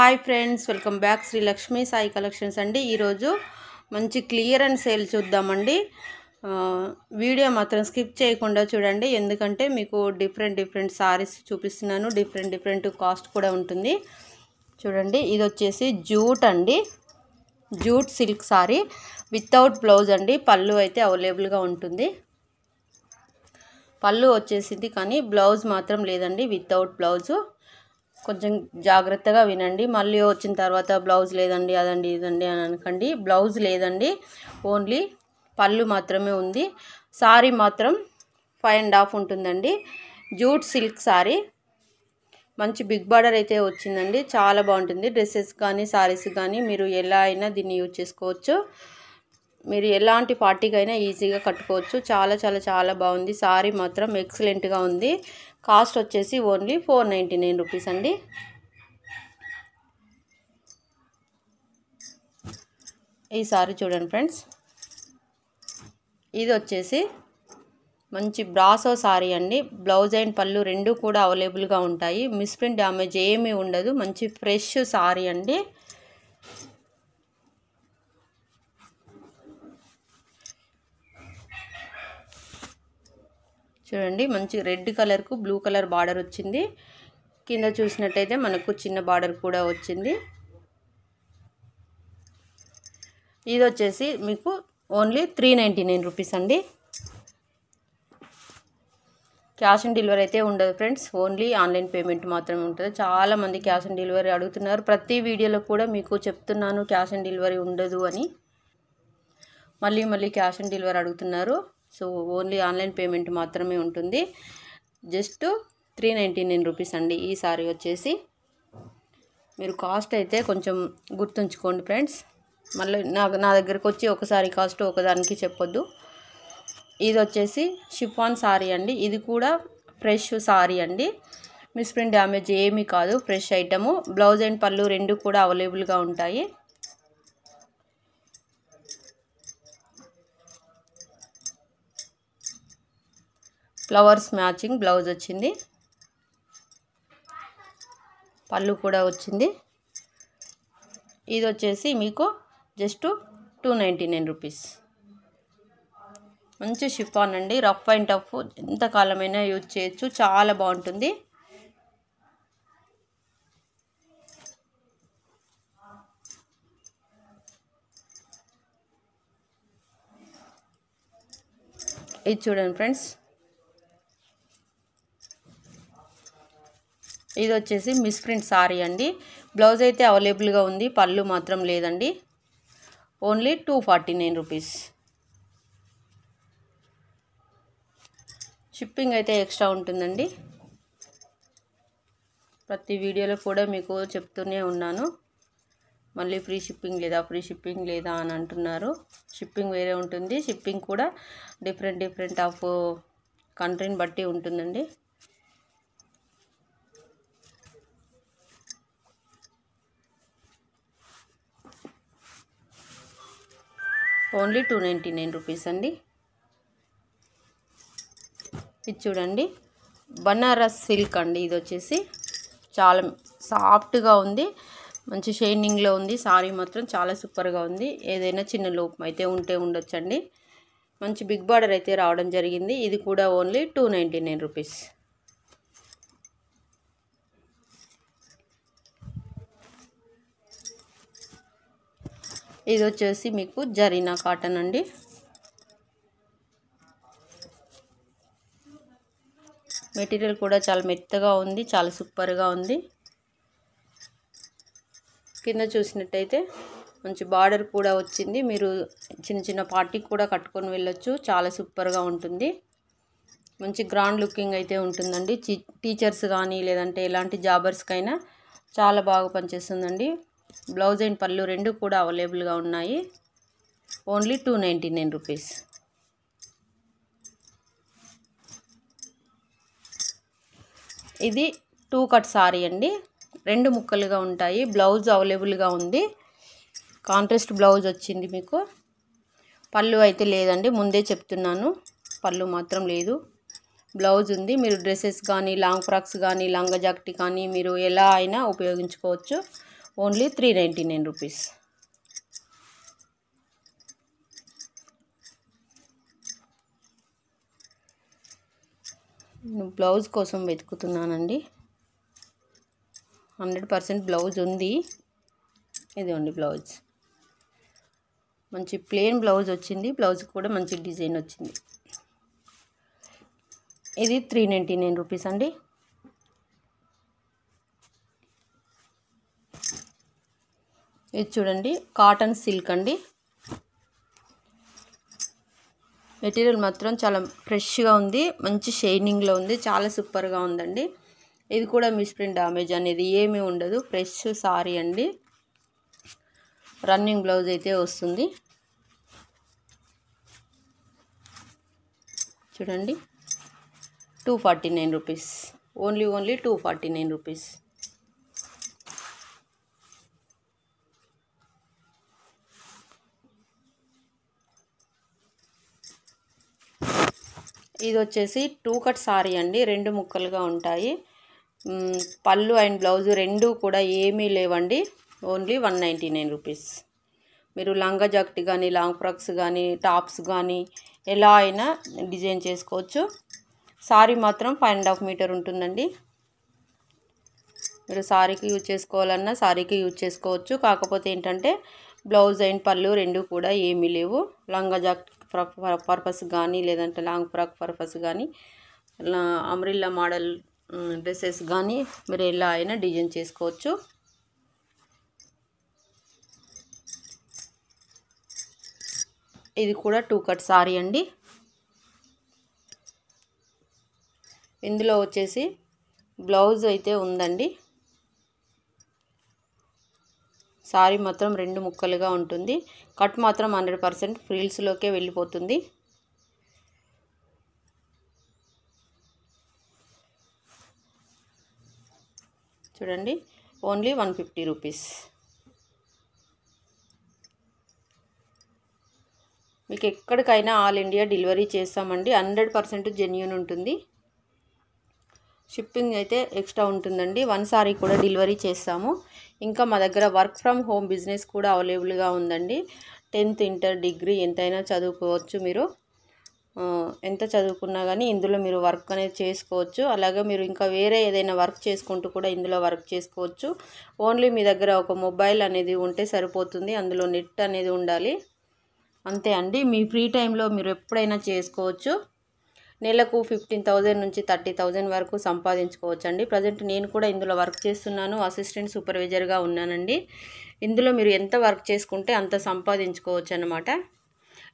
hi friends welcome back Sri Lakshmi Sai collections అండి ఈరోజు మంచి క్లియర్ అండ్ సేల్ చూద్దామండి వీడియో మాత్రం స్కిప్ చేయకుండా చూడండి ఎందుకంటే మీకు డిఫరెంట్ డిఫరెంట్ సారీస్ చూపిస్తున్నాను డిఫరెంట్ డిఫరెంట్ కాస్ట్ కూడా ఉంటుంది చూడండి ఇది వచ్చేసి జూట్ అండి jute silk sari without blouse అండి పళ్ళు అయితే అవైలబుల్గా ఉంటుంది పళ్ళు వచ్చేసింది కానీ బ్లౌజ్ మాత్రం లేదండి వితౌట్ బ్లౌజు కొంచెం జాగ్రత్తగా వినండి మళ్ళీ వచ్చిన తర్వాత బ్లౌజ్ లేదండి అదండి ఇదండి అని అనకండి బ్లౌజ్ లేదండి ఓన్లీ పళ్ళు మాత్రమే ఉంది సారీ మాత్రం ఫైవ్ అండ్ హాఫ్ ఉంటుందండి జూట్ సిల్క్ సారీ మంచి బిగ్ బార్డర్ అయితే వచ్చిందండి చాలా బాగుంటుంది డ్రెస్సెస్ కానీ సారీస్ కానీ మీరు ఎలా అయినా దీన్ని యూజ్ చేసుకోవచ్చు మీరు ఎలాంటి పార్టీకైనా ఈజీగా కట్టుకోవచ్చు చాలా చాలా చాలా బాగుంది సారీ మాత్రం ఎక్సలెంట్గా ఉంది కాస్ట్ వచ్చేసి only four ninety nine rupees అండి ఈ సారీ చూడండి ఫ్రెండ్స్ ఇది వచ్చేసి మంచి బ్రాసో సారీ అండి బ్లౌజ్ అండ్ పళ్ళు రెండు కూడా అవైలబుల్గా ఉంటాయి మిస్ప్రింట్ డ్యామేజ్ ఏమీ ఉండదు మంచి ఫ్రెష్ సారీ అండి చూడండి మంచి రెడ్ కలర్కు బ్లూ కలర్ బార్డర్ వచ్చింది కింద చూసినట్టయితే మనకు చిన్న బార్డర్ కూడా వచ్చింది ఇది వచ్చేసి మీకు only three ninety nine rupees అండి క్యాష్ ఆన్ డెలివరీ అయితే ఉండదు ఫ్రెండ్స్ ఓన్లీ ఆన్లైన్ పేమెంట్ మాత్రమే ఉంటుంది చాలామంది క్యాష్ ఆన్ డెలివరీ అడుగుతున్నారు ప్రతి వీడియోలో కూడా మీకు చెప్తున్నాను క్యాష్ ఆన్ డెలివరీ ఉండదు అని మళ్ళీ మళ్ళీ క్యాష్ ఆన్ డెలివరీ అడుగుతున్నారు సో ఓన్లీ ఆన్లైన్ పేమెంట్ మాత్రమే ఉంటుంది just three ninety nine rupees అండి ఈ సారీ వచ్చేసి మీరు కాస్ట్ అయితే కొంచెం గుర్తుంచుకోండి ఫ్రెండ్స్ మళ్ళీ నాకు నా దగ్గరకు వచ్చి ఒకసారి కాస్ట్ ఒకదానికి చెప్పొద్దు ఇది వచ్చేసి షిఫాన్ సారీ అండి ఇది కూడా ఫ్రెష్ సారీ అండి మిస్ప్రింట్ డ్యామేజ్ ఏమీ కాదు ఫ్రెష్ ఐటము బ్లౌజ్ అండ్ పళ్ళు రెండు కూడా అవైలబుల్గా ఉంటాయి ఫ్లవర్స్ మ్యాచింగ్ బ్లౌజ్ వచ్చింది పళ్ళు కూడా వచ్చింది ఇది వచ్చేసి మీకు just two ninety nine rupees మంచి షిఫాన్ అండి రఫ్ అండ్ టఫ్ ఎంతకాలమైనా యూజ్ చేయొచ్చు చాలా బాగుంటుంది ఇది చూడండి ఫ్రెండ్స్ ఇది వచ్చేసి మిస్ ప్రింట్ సారీ అండి బ్లౌజ్ అయితే అవైలబుల్గా ఉంది పళ్ళు మాత్రం లేదండి only two forty nine rupees shipping అయితే ఎక్స్ట్రా ఉంటుందండి ప్రతి వీడియోలో కూడా మీకు చెప్తూనే ఉన్నాను మళ్ళీ ఫ్రీ షిప్పింగ్ లేదా ఫ్రీ షిప్పింగ్ లేదా అని అంటున్నారు షిప్పింగ్ వేరే ఉంటుంది షిప్పింగ్ కూడా డిఫరెంట్ డిఫరెంట్ ఆఫ్ కంట్రీని బట్టి ఉంటుందండి only two ninety nine rupees అండి ఇది చూడండి బనారస్ సిల్క్ అండి ఇది వచ్చేసి చాలా సాఫ్ట్గా ఉంది మంచి షైనింగ్లో ఉంది సారీ మాత్రం చాలా సూపర్గా ఉంది ఏదైనా చిన్న లోపం అయితే ఉంటే ఉండొచ్చండి మంచి బిగ్ బార్డర్ అయితే రావడం జరిగింది ఇది కూడా only two ninety nine rupees ఇది వచ్చేసి మీకు జరీనా కాటన్ అండి మెటీరియల్ కూడా చాలా మెత్తగా ఉంది చాలా సూపర్గా ఉంది కింద చూసినట్టయితే మంచి బార్డర్ కూడా వచ్చింది మీరు చిన్న చిన్న పార్టీకి కూడా కట్టుకొని వెళ్ళొచ్చు చాలా సూపర్గా ఉంటుంది మంచి గ్రాండ్ లుకింగ్ అయితే ఉంటుందండి టీచర్స్ కానీ లేదంటే ఎలాంటి జాబర్స్కైనా చాలా బాగా పనిచేస్తుందండి బ్లౌజ్ అండ్ పళ్ళు రెండు కూడా అవైలబుల్గా ఉన్నాయి only two ninety nine rupees ఇది టూ కట్ సారీ అండి రెండు ముక్కలుగా ఉంటాయి బ్లౌజ్ అవైలబుల్గా ఉంది కాంట్రాస్ట్ బ్లౌజ్ వచ్చింది మీకు పళ్ళు అయితే లేదండి ముందే చెప్తున్నాను పళ్ళు మాత్రం లేదు బ్లౌజ్ ఉంది మీరు డ్రెస్సెస్ కానీ లాంగ్ ఫ్రాక్స్ కానీ లంగా జాకెట్ కానీ మీరు ఎలా అయినా ఉపయోగించుకోవచ్చు only three ninety nine rupees blouse కోసం వెతుకుతున్నానండి హండ్రెడ్ పర్సెంట్ బ్లౌజ్ ఉంది ఇదిగోండి బ్లౌజ్ మంచి ప్లెయిన్ బ్లౌజ్ వచ్చింది బ్లౌజ్ కూడా మంచి డిజైన్ వచ్చింది ఇది త్రీ నైంటీ నైన్ రూపీస్ అండి ఇది చూడండి కాటన్ సిల్క్ అండి మెటీరియల్ మాత్రం చాలా ఫ్రెష్గా ఉంది మంచి షైనింగ్లో ఉంది చాలా సూపర్గా ఉందండి ఇది కూడా మిస్ప్రింట్ డామేజ్ అనేది ఏమీ ఉండదు ఫ్రెష్ సారీ అండి రన్నింగ్ బ్లౌజ్ అయితే వస్తుంది చూడండి two forty nine rupees only only two forty nine rupees ఇది వచ్చేసి టూ కట్ సారీ అండి రెండు ముక్కలుగా ఉంటాయి పళ్ళు అండ్ బ్లౌజు రెండు కూడా ఏమీ లేవండి only one ninety nine rupees మీరు లంగా జాకెట్ కానీ లాంగ్ ఫ్రాక్స్ కానీ టాప్స్ కానీ ఎలా అయినా డిజైన్ చేసుకోవచ్చు సారీ మాత్రం ఫైవ్ అండ్ హాఫ్ మీటర్ ఉంటుందండి మీరు సారీకి యూజ్ చేసుకోవాలన్నా సారీకి యూజ్ చేసుకోవచ్చు కాకపోతే ఏంటంటే బ్లౌజ్ అండ్ పళ్ళు రెండు కూడా ఏమీ లేవు లంగా జాకెట్ పర్పస్ కానీ లేదంటే లాంగ్ ఫ్రాక్ పర్పస్ కానీ అమరిల్లా మోడల్ డ్రెస్సెస్ కానీ మీరు ఎలా అయినా డిజైన్ చేసుకోవచ్చు ఇది కూడా టూ కట్ సారీ అండి ఇందులో వచ్చేసి బ్లౌజ్ అయితే ఉందండి శారీ మాత్రం రెండు ముక్కలుగా ఉంటుంది కట్ మాత్రం హండ్రెడ్ పర్సెంట్ ఫ్రీల్స్లోకే వెళ్ళిపోతుంది చూడండి ఓన్లీ వన్ ఫిఫ్టీ రూపీస్ మీకు ఎక్కడికైనా ఆల్ ఇండియా డెలివరీ చేస్తామండి హండ్రెడ్ పర్సెంట్ జెన్యున్ ఉంటుంది షిప్పింగ్ అయితే ఎక్స్ట్రా ఉంటుందండి వన్ సారీ కూడా డెలివరీ చేస్తాము ఇంకా మా దగ్గర వర్క్ ఫ్రమ్ హోమ్ బిజినెస్ కూడా అవైలబుల్గా ఉందండి టెన్త్ ఇంటర్ డిగ్రీ ఎంతైనా చదువుకోవచ్చు మీరు ఎంత చదువుకున్నా కానీ ఇందులో మీరు వర్క్ అనేది చేసుకోవచ్చు అలాగే మీరు ఇంకా వేరే ఏదైనా వర్క్ చేసుకుంటూ కూడా ఇందులో వర్క్ చేసుకోవచ్చు ఓన్లీ మీ దగ్గర ఒక మొబైల్ అనేది ఉంటే సరిపోతుంది అందులో నెట్ అనేది ఉండాలి అంతే అండి మీ ఫ్రీ టైంలో మీరు ఎప్పుడైనా చేసుకోవచ్చు నెలకు ఫిఫ్టీన్ థౌజండ్ నుంచి థర్టీ థౌజండ్ వరకు సంపాదించుకోవచ్చండి ప్రజెంట్ నేను కూడా ఇందులో వర్క్ చేస్తున్నాను అసిస్టెంట్ సూపర్వైజర్గా ఉన్నానండి ఇందులో మీరు ఎంత వర్క్ చేసుకుంటే అంత సంపాదించుకోవచ్చు అనమాట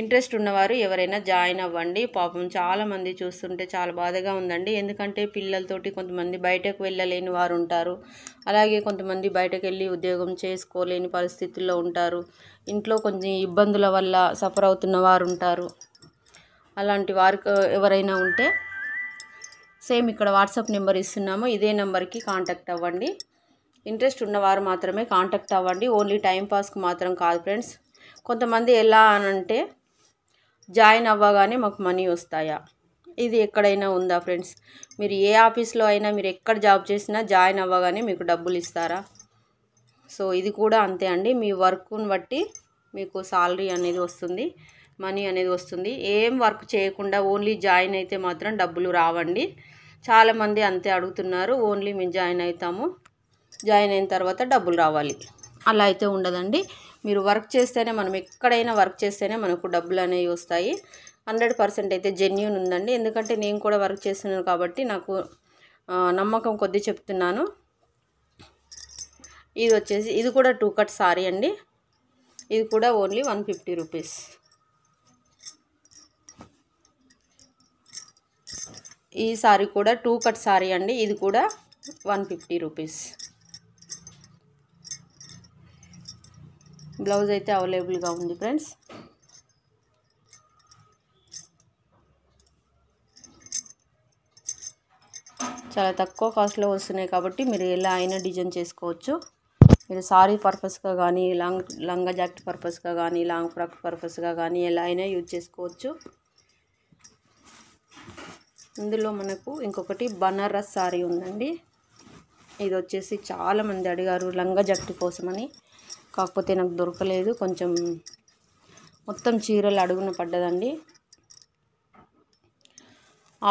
ఇంట్రెస్ట్ ఉన్నవారు ఎవరైనా జాయిన్ అవ్వండి పాపం చాలామంది చూస్తుంటే చాలా బాధగా ఉందండి ఎందుకంటే పిల్లలతోటి కొంతమంది బయటకు వెళ్ళలేని వారు ఉంటారు అలాగే కొంతమంది బయటకు వెళ్ళి ఉద్యోగం చేసుకోలేని పరిస్థితుల్లో ఉంటారు ఇంట్లో కొంచెం ఇబ్బందుల వల్ల సఫర్ అవుతున్న వారు ఉంటారు అలాంటి వారికి ఎవరైనా ఉంటే సేమ్ ఇక్కడ వాట్సాప్ నెంబర్ ఇస్తున్నాము ఇదే నెంబర్కి కాంటాక్ట్ అవ్వండి ఇంట్రెస్ట్ ఉన్నవారు మాత్రమే కాంటాక్ట్ అవ్వండి ఓన్లీ టైంపాస్కి మాత్రం కాదు ఫ్రెండ్స్ కొంతమంది ఎలా అనంటే జాయిన్ అవ్వగానే మాకు మనీ వస్తాయా ఇది ఎక్కడైనా ఉందా ఫ్రెండ్స్ మీరు ఏ ఆఫీస్లో అయినా మీరు ఎక్కడ జాబ్ చేసినా జాయిన్ అవ్వగానే మీకు డబ్బులు ఇస్తారా సో ఇది కూడా అంతే అండి మీ వర్క్ను బట్టి మీకు సాలరీ అనేది వస్తుంది మనీ అనేది వస్తుంది ఏం వర్క్ చేయకుండా ఓన్లీ జాయిన్ అయితే మాత్రం డబ్బులు రావండి చాలామంది అంతే అడుగుతున్నారు ఓన్లీ మేము జాయిన్ అవుతాము జాయిన్ అయిన తర్వాత డబ్బులు రావాలి అలా అయితే ఉండదండి మీరు వర్క్ చేస్తేనే మనం ఎక్కడైనా వర్క్ చేస్తేనే మనకు డబ్బులు అనేవి వస్తాయి హండ్రెడ్ పర్సెంట్ అయితే జెన్యున్ ఉందండి ఎందుకంటే నేను కూడా వర్క్ చేస్తున్నాను కాబట్టి నాకు నమ్మకం కొద్ది చెప్తున్నాను ఇది వచ్చేసి ఇది కూడా టూ కట్ సారీ అండి ఇది కూడా ఓన్లీ వన్ ఫిఫ్టీ రూపీస్ ఈ సారీ కూడా టూ కట్ సారీ అండి ఇది కూడా వన్ ఫిఫ్టీ రూపీస్ బ్లౌజ్ అయితే అవైలబుల్గా ఉంది ఫ్రెండ్స్ చాలా తక్కువ కాస్ట్లో వస్తున్నాయి కాబట్టి మీరు ఎలా అయినా డిజైన్ చేసుకోవచ్చు మీరు సారీ పర్పస్గా కానీ లాంగ్ లంగా జాకెట్ పర్పస్గా కానీ లాంగ్ ఫ్రాక్ పర్పస్గా కానీ ఎలా అయినా యూజ్ చేసుకోవచ్చు ఇందులో మనకు ఇంకొకటి బనారస్ శారీ ఉందండి ఇది వచ్చేసి చాలామంది అడిగారు లంగా జట్టు కోసమని కాకపోతే నాకు దొరకలేదు కొంచెం మొత్తం చీరలు అడుగున పడ్డదండి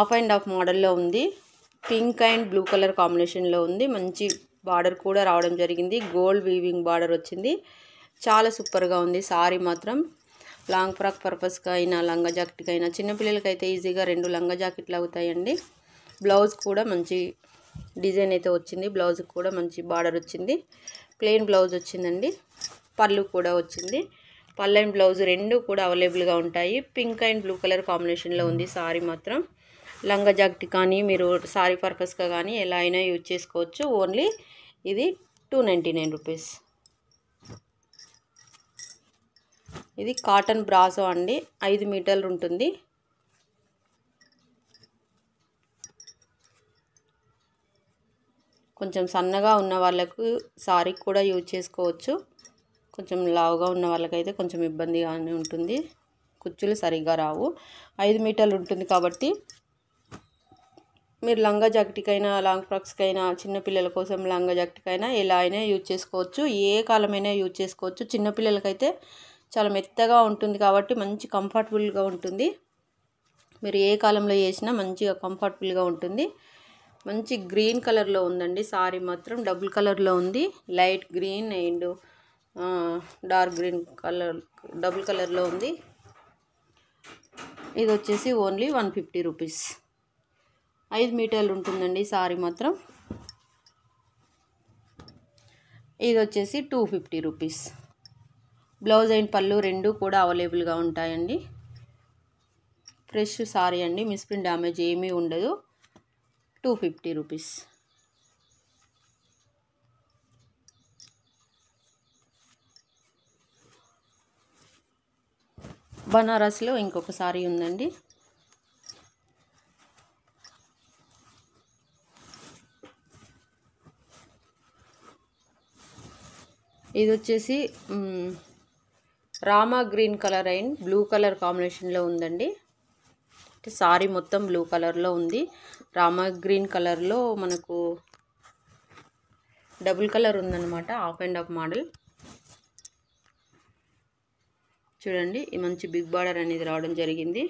ఆఫ్ అండ్ ఆఫ్ మోడల్లో ఉంది పింక్ అండ్ బ్లూ కలర్ కాంబినేషన్లో ఉంది మంచి బార్డర్ కూడా రావడం జరిగింది గోల్డ్ వీవింగ్ బార్డర్ వచ్చింది చాలా సూపర్గా ఉంది సారీ మాత్రం లాంగ్ ఫ్రాక్ పర్పస్కి అయినా లంగా జాకెట్కి అయినా చిన్నపిల్లలకి అయితే ఈజీగా రెండు లంగా జాకెట్లు అవుతాయండి బ్లౌజ్ కూడా మంచి డిజైన్ అయితే వచ్చింది బ్లౌజ్కి కూడా మంచి బార్డర్ వచ్చింది ప్లెయిన్ బ్లౌజ్ వచ్చిందండి పళ్ళు కూడా వచ్చింది పళ్ళు అండ్ బ్లౌజ్ రెండు కూడా అవైలబుల్గా ఉంటాయి పింక్ అండ్ బ్లూ కలర్ కాంబినేషన్లో ఉంది సారీ మాత్రం లంగా జాకెట్ కానీ మీరు సారీ పర్పస్గా కానీ ఎలా అయినా యూజ్ చేసుకోవచ్చు ఓన్లీ ఇది టూ నైంటీ నైన్ రూపీస్ ఇది కాటన్ బ్రాసో అండి ఐదు మీటర్లు ఉంటుంది కొంచెం సన్నగా ఉన్న వాళ్ళకు సారీ కూడా యూజ్ చేసుకోవచ్చు కొంచెం లావుగా ఉన్న వాళ్ళకైతే కొంచెం ఇబ్బందిగానే ఉంటుంది కుచ్చులు సరిగ్గా రావు ఐదు మీటర్లు ఉంటుంది కాబట్టి మీరు లంగా జాకెట్కైనా లాంగ్ ఫ్రాక్స్కైనా చిన్నపిల్లల కోసం లంగా జాకెట్కైనా ఎలా అయినా యూజ్ చేసుకోవచ్చు ఏ కాలమైనా యూజ్ చేసుకోవచ్చు చిన్నపిల్లలకైతే చాలా మెత్తగా ఉంటుంది కాబట్టి మంచి కంఫర్టబుల్గా ఉంటుంది మీరు ఏ కాలంలో చేసినా మంచిగా కంఫర్టబుల్గా ఉంటుంది మంచి గ్రీన్ కలర్లో ఉందండి సారీ మాత్రం డబుల్ కలర్లో ఉంది light green and dark green colour double కలర్లో ఉంది ఇది వచ్చేసి ఓన్లీ వన్ ఫిఫ్టీ రూపీస్ ఐదు మీటర్లు ఉంటుందండి సారీ మాత్రం ఇది వచ్చేసి two fifty rupees blouse and పళ్ళు రెండు కూడా అవైలబుల్గా ఉంటాయండి ఫ్రెష్ సారీ అండి మిస్ప్రింట్ డ్యామేజ్ ఏమీ ఉండదు టూ ఫిఫ్టీ రూపీస్ బనారస్లో ఇంకొక సారీ ఉందండి ఇది వచ్చేసి Rama green colour and blue colour కాంబినేషన్లో ఉందండి సారీ మొత్తం బ్లూ కలర్లో ఉంది రామా గ్రీన్ కలర్లో మనకు డబుల్ కలర్ ఉందన్నమాట ఆఫ్ అండ్ ఆఫ్ మోడల్ చూడండి ఈ మంచి బిగ్ బార్డర్ అనేది రావడం జరిగింది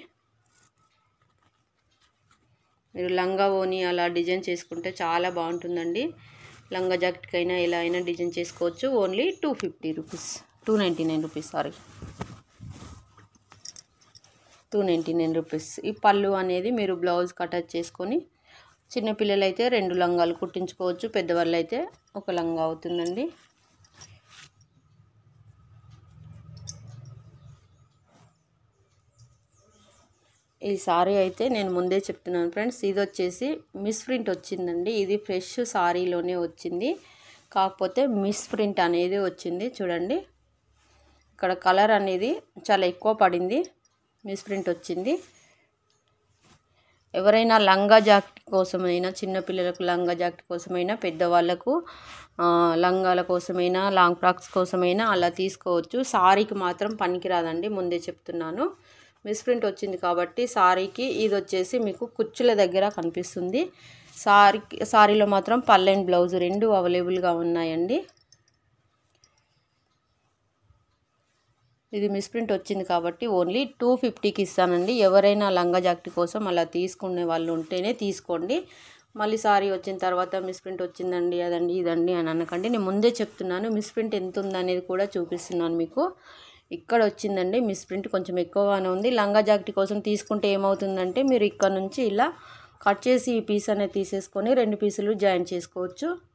మీరు లంగా ఓని అలా డిజైన్ చేసుకుంటే చాలా బాగుంటుందండి లంగా జాకెట్కైనా ఎలా అయినా డిజైన్ చేసుకోవచ్చు only two fifty rupees two ninety nine rupees sorry two ninety nine rupees ఈ పళ్ళు అనేది మీరు బ్లౌజ్ కటచ్ చేసుకొని చిన్నపిల్లలైతే రెండు లంగాలు కుట్టించుకోవచ్చు పెద్దవాళ్ళు అయితే ఒక లంగా అవుతుందండి ఈ సారీ అయితే నేను ముందే చెప్తున్నాను ఫ్రెండ్స్ ఇది వచ్చేసి మిస్ ప్రింట్ వచ్చిందండి ఇది ఫ్రెష్ సారీలోనే వచ్చింది కాకపోతే మిస్ ప్రింట్ అనేది వచ్చింది చూడండి ఇక్కడ కలర్ అనేది చాలా ఎక్కువ పడింది మిస్ప్రింట్ వచ్చింది ఎవరైనా లంగా జాకెట్ కోసమైనా చిన్నపిల్లలకు లంగా జాకెట్ కోసమైనా పెద్దవాళ్ళకు లంగాల కోసమైనా లాంగ్ ఫ్రాక్స్ కోసమైనా అలా తీసుకోవచ్చు సారీకి మాత్రం పనికిరాదండి ముందే చెప్తున్నాను మిస్ప్రింట్ వచ్చింది కాబట్టి సారీకి ఇది వచ్చేసి మీకు కుచ్చుల దగ్గర కనిపిస్తుంది సారీ సారీలో మాత్రం పల్లెన్ బ్లౌజ్ రెండు అవైలబుల్గా ఉన్నాయండి ఇది మిస్ప్రింట్ వచ్చింది కాబట్టి ఓన్లీ టూ ఫిఫ్టీకి ఇస్తానండి ఎవరైనా లంగా జాకెట్ కోసం అలా తీసుకునే వాళ్ళు ఉంటేనే తీసుకోండి మళ్ళీ సారీ వచ్చిన తర్వాత మిస్ప్రింట్ వచ్చిందండి అదండి ఇదండి అని అనకండి నేను ముందే చెప్తున్నాను మిస్ప్రింట్ ఎంత ఉందనేది కూడా చూపిస్తున్నాను మీకు ఇక్కడ వచ్చిందండి మిస్ప్రింట్ కొంచెం ఎక్కువగానే ఉంది లంగా జాకెట్ కోసం తీసుకుంటే ఏమవుతుందంటే మీరు ఇక్కడ నుంచి ఇలా కట్ చేసి ఈ పీస్ అనేది తీసేసుకొని రెండు పీసులు జాయిన్ చేసుకోవచ్చు